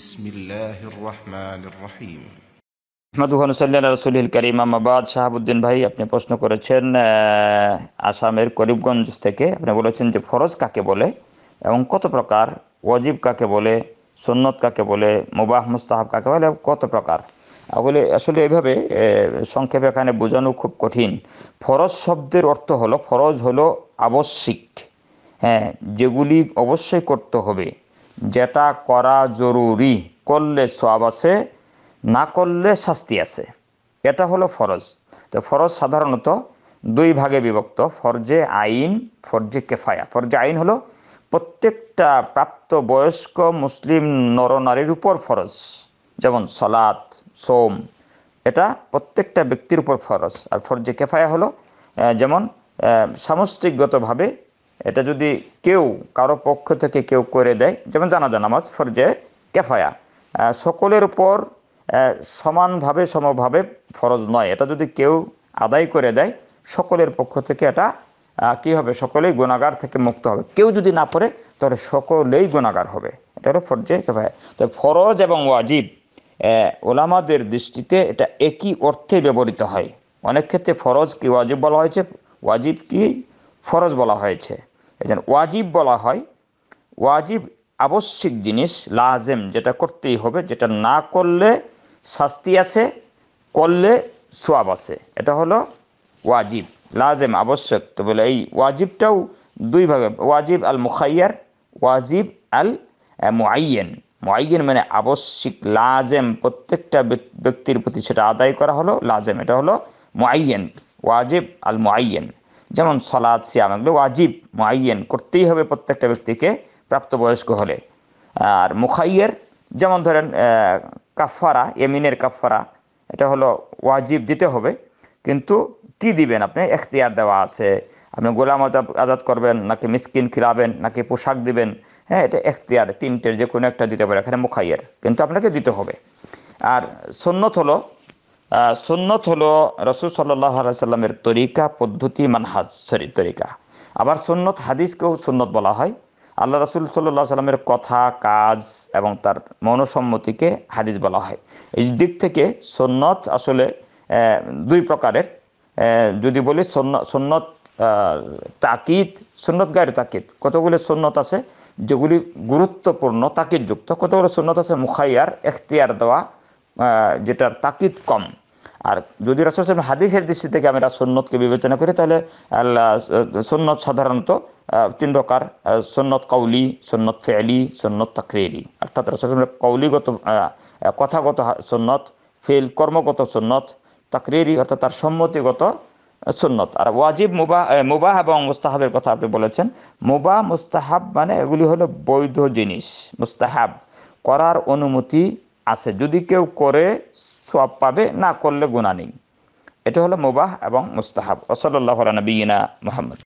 بسم الله الرحمن الرحيم রসুলিল করিম আমাবাদ শাহাবুদ্দিন ভাই আপনি প্রশ্ন করেছেন আসামের করিমগঞ্জ থেকে আপনি বলেছেন যে ফরজ কাকে বলে এবং কত প্রকার ওয়াজিব কাকে বলে সন্নত কাকে বলে মুবাহ মুস্তাহাব কাকে বলে কত প্রকার এগুলি আসলে এভাবে সংক্ষেপে এখানে বোঝানো খুব কঠিন ফরজ শব্দের অর্থ হলো ফরজ হলো আবশ্যিক হ্যাঁ যেগুলি অবশ্যই করতে হবে যেটা করা জরুরি করলে সব আছে না করলে শাস্তি আছে এটা হলো ফরজ তো ফরজ সাধারণত দুই ভাগে বিভক্ত ফরজে আইন ফরজে কেফায়া ফরজে আইন হলো প্রত্যেকটা প্রাপ্ত বয়স্ক মুসলিম নরনারীর উপর ফরজ যেমন সলাদ সোম এটা প্রত্যেকটা ব্যক্তির উপর ফরজ আর ফরজে কেফায়া হলো যেমন সামষ্টিকগতভাবে এটা যদি কেউ কারো পক্ষ থেকে কেউ করে দেয় যেমন জানাজা নামাজ ফরজে কেফায়া সকলের উপর সমানভাবে সমভাবে ফরজ নয় এটা যদি কেউ আদায় করে দেয় সকলের পক্ষ থেকে এটা কি হবে সকলেই গুণাগার থেকে মুক্ত হবে কেউ যদি না পড়ে তাহলে সকলেই গুণাগার হবে এটা হলো ফরজে কেফায়া তো ফরজ এবং ওয়াজিব ওলামাদের দৃষ্টিতে এটা একই অর্থে ব্যবহৃত হয় অনেক ক্ষেত্রে ফরজ কি ওয়াজিব বলা হয়েছে ওয়াজিব কি ফরজ বলা হয়েছে এজন ওয়াজিব বলা হয় ওয়াজিব আবশ্যিক জিনিস লাজেম যেটা করতেই হবে যেটা না করলে শাস্তি আছে করলে সোয়াব আছে এটা হলো ওয়াজিব লাজেম আবশ্যক তো বলে এই ওয়াজিবটাও দুই ভাগে ওয়াজিব আল মুখাইয়ার ওয়াজিব আল মুআইয়েন মুআইয়েন মানে আবশ্যিক লাজেম প্রত্যেকটা ব্যক্তির প্রতি সেটা আদায় করা হলো লাজেম এটা হলো মুআইয়েন ওয়াজিব আল মুআইয়েন যেমন সলাদ সিয়াম এগুলো ওয়াজিব মাইয়েন করতেই হবে প্রত্যেকটা ব্যক্তিকে প্রাপ্তবয়স্ক হলে আর মুখাইয়ের যেমন ধরেন কাফারা এমিনের কাফারা এটা হলো ওয়াজিব দিতে হবে কিন্তু কি দিবেন আপনি এখতিয়ার দেওয়া আছে আপনি গোলাম আজাদ আজাদ করবেন নাকি মিসকিন খিলাবেন নাকি পোশাক দিবেন হ্যাঁ এটা এখতিয়ার তিনটের যে কোনো একটা দিতে পারে এখানে মুখাইয়ের কিন্তু আপনাকে দিতে হবে আর সন্ন্যত হলো সুন্নত হলো রসুল সাল্লাহ সাল্লামের তরিকা পদ্ধতি মানহাজ সরি তরিকা আবার সুন্নত হাদিসকেও সুন্নত বলা হয় আল্লাহ রসুল সাল্লাহ সাল্লামের কথা কাজ এবং তার মনসম্মতিকে হাদিস বলা হয় এই দিক থেকে সন্ন্যত আসলে দুই প্রকারের যদি বলি সন্ন্যত তাকিদ সুন্নত গায়ের তাকিদ কতগুলি সন্ন্যত আছে যেগুলি গুরুত্বপূর্ণ তাকিদযুক্ত কতগুলো সন্ন্যত আছে মুখাইয়ার এখতিয়ার দেওয়া যেটার তাকিদ কম আর যদি রাসুল হাদিসের দৃষ্টি থেকে আমরা সন্ন্যতকে বিবেচনা করি তাহলে আল্লাহ সন্ন্যত সাধারণত তিন প্রকার সন্ন্যত কৌলি সন্ন্যত ফেলি সন্ন্যত তাকরেরি অর্থাৎ রাসুল কৌলিগত কথাগত সন্ন্যত ফেল কর্মগত সন্ন্যত তাকরেরি অর্থাৎ তার সম্মতিগত সুন্নত আর ওয়াজিব মুবাহ মুবাহ এবং মুস্তাহাবের কথা আপনি বলেছেন মুবাহ মুস্তাহাব মানে এগুলি হলো বৈধ জিনিস মুস্তাহাব করার অনুমতি আছে যদি কেউ করে সব পাবে না করলে গুণা নেই এটা হলো মুবাহ এবং মুস্তাহাব ওসল্লাহ নবীনা মোহাম্মদ